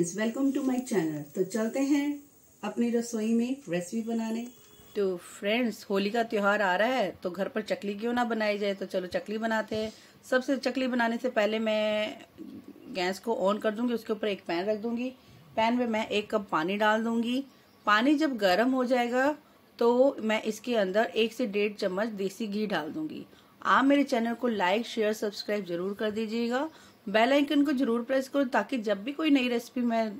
friends welcome to my channel तो चलते हैं अपनी रसोई में रेसिपी बनाने तो फ्रेंड्स होली का त्यौहार आ रहा है तो घर पर चकली क्यों ना बनाई जाए तो चलो चकली बनाते हैं सबसे चकली बनाने से पहले मैं गैस को ऑन कर दूंगी उसके ऊपर एक पैन रख दूंगी पैन में मैं एक कप पानी डाल दूंगी पानी जब गर्म हो जाएगा तो मैं इसके अंदर एक से डेढ़ चम्मच देसी घी डाल दूंगी आप मेरे चैनल को लाइक शेयर सब्सक्राइब जरूर कर दीजिएगा बेल आइकन को ज़रूर प्रेस करो ताकि जब भी कोई नई रेसिपी मैं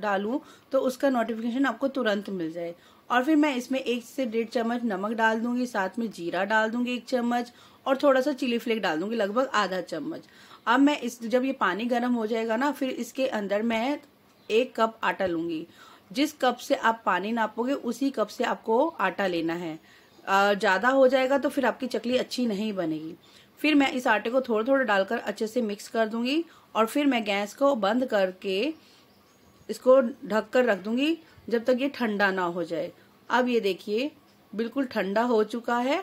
डालूं तो उसका नोटिफिकेशन आपको तुरंत मिल जाए और फिर मैं इसमें एक से डेढ़ चम्मच नमक डाल दूंगी साथ में जीरा डाल दूंगी एक चम्मच और थोड़ा सा चिली फ्लेक डाल दूंगी लगभग आधा चम्मच अब मैं इस जब ये पानी गर्म हो जाएगा ना फिर इसके अंदर मैं एक कप आटा लूंगी जिस कप से आप पानी नापोगे उसी कप से आपको आटा लेना है ज़्यादा हो जाएगा तो फिर आपकी चकली अच्छी नहीं बनेगी फिर मैं इस आटे को थोड़ा थोड़ा डालकर अच्छे से मिक्स कर दूंगी और फिर मैं गैस को बंद करके इसको ढक कर रख दूंगी जब तक ये ठंडा ना हो जाए अब ये देखिए बिल्कुल ठंडा हो चुका है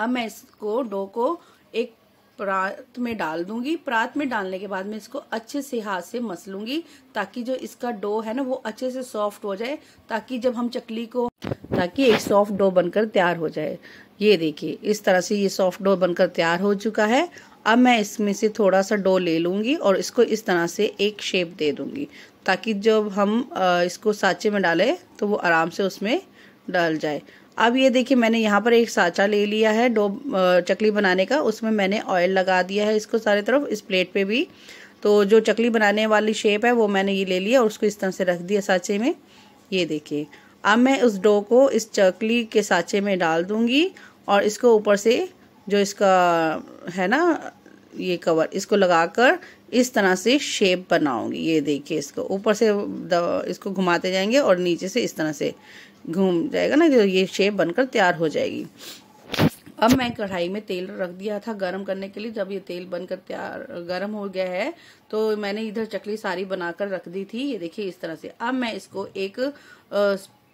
अब मैं इसको डो को एक प्रात में डाल दूंगी प्रात में डालने के बाद मैं इसको अच्छे से हाथ से मस लूंगी ताकि जो इसका डो है ना वो अच्छे से सॉफ्ट हो जाए ताकि जब हम चकली को तरह एक सॉफ्ट डो बनकर तैयार हो जाए ये देखिए इस तरह से ये सॉफ्ट डो बनकर तैयार हो चुका है अब मैं इसमें से थोड़ा सा डो ले लूँगी और इसको इस तरह से एक शेप दे दूँगी ताकि जब हम इसको साँचे में डालें तो वो आराम से उसमें डाल जाए अब ये देखिए मैंने यहाँ पर एक साँचा ले लिया है डो चकली बनाने का उसमें मैंने ऑयल लगा दिया है इसको सारे तरफ इस प्लेट पे भी तो जो चकली बनाने वाली शेप है वो मैंने ये ले लिया और उसको इस तरह से रख दिया साँचे में ये देखिए अब मैं उस डो को इस चकली के साचे में डाल दूंगी और इसको ऊपर से जो इसका है ना ये कवर इसको लगाकर इस तरह से शेप बनाऊंगी ये देखिए इसको ऊपर से इसको घुमाते जाएंगे और नीचे से इस तरह से घूम जाएगा ना ये शेप बनकर तैयार हो जाएगी अब मैं कढ़ाई में तेल रख दिया था गरम करने के लिए जब ये तेल बनकर तैयार गरम हो गया है तो मैंने इधर चकली सारी बनाकर रख दी थी ये देखिए इस तरह से अब मैं इसको एक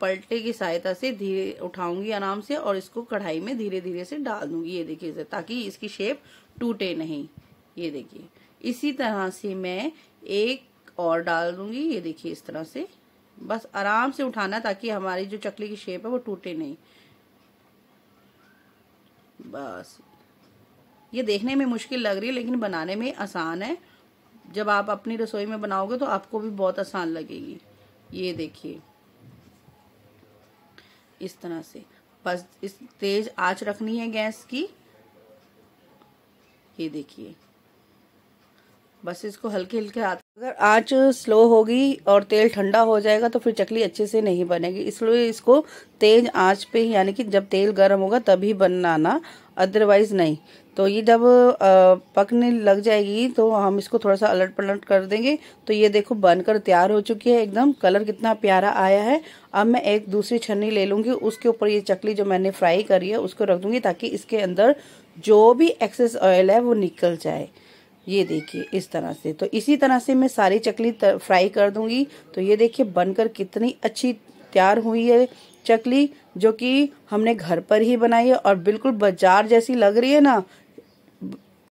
पलटे की सहायता से धीरे उठाऊंगी आराम से और इसको कढ़ाई में धीरे धीरे से डाल दूंगी ये देखिए ताकि इसकी शेप टूटे नहीं ये देखिए इसी तरह से मैं एक और डाल दूंगी ये देखिए इस तरह से बस आराम से उठाना ताकि हमारी जो चकली की शेप है वो टूटे नहीं बस ये देखने में मुश्किल लग रही है लेकिन बनाने में आसान है जब आप अपनी रसोई में बनाओगे तो आपको भी बहुत आसान लगेगी ये देखिए इस तरह से बस इस तेज आंच रखनी है गैस की ये देखिए बस इसको हल्के हल्के हाथ अगर आंच स्लो होगी और तेल ठंडा हो जाएगा तो फिर चकली अच्छे से नहीं बनेगी इसलिए इसको तेज आंच पे ही यानी कि जब तेल गर्म होगा तभी बनाना अदरवाइज नहीं तो ये जब पकने लग जाएगी तो हम इसको थोड़ा सा अलट पलट कर देंगे तो ये देखो बनकर तैयार हो चुकी है एकदम कलर कितना प्यारा आया है अब मैं एक दूसरी छन्नी ले लूँगी उसके ऊपर ये चकली जो मैंने फ्राई करी है उसको रख दूँगी ताकि इसके अंदर जो भी एक्सेस ऑयल है वो निकल जाए ये देखिए इस तरह से तो इसी तरह से मैं सारी चकली फ्राई कर दूँगी तो ये देखिए बनकर कितनी अच्छी तैयार हुई है चकली जो कि हमने घर पर ही बनाई है और बिल्कुल बाजार जैसी लग रही है ना